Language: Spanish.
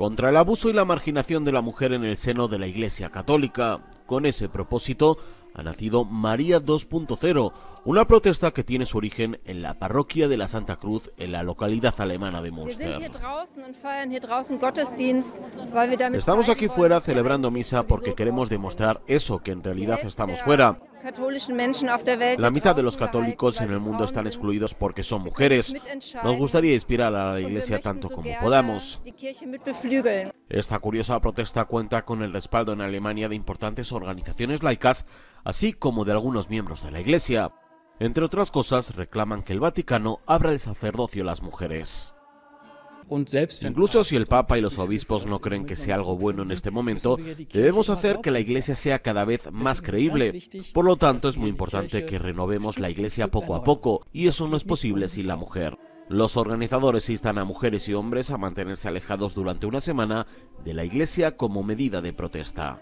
contra el abuso y la marginación de la mujer en el seno de la Iglesia Católica. Con ese propósito ha nacido María 2.0, una protesta que tiene su origen en la parroquia de la Santa Cruz en la localidad alemana de Münster. Estamos aquí fuera celebrando misa porque queremos demostrar eso que en realidad estamos fuera. La mitad de los católicos en el mundo están excluidos porque son mujeres. Nos gustaría inspirar a la Iglesia tanto como podamos. Esta curiosa protesta cuenta con el respaldo en Alemania de importantes organizaciones laicas, así como de algunos miembros de la Iglesia. Entre otras cosas, reclaman que el Vaticano abra el sacerdocio a las mujeres. Incluso si el Papa y los obispos no creen que sea algo bueno en este momento, debemos hacer que la Iglesia sea cada vez más creíble. Por lo tanto, es muy importante que renovemos la Iglesia poco a poco, y eso no es posible sin la mujer. Los organizadores instan a mujeres y hombres a mantenerse alejados durante una semana de la Iglesia como medida de protesta.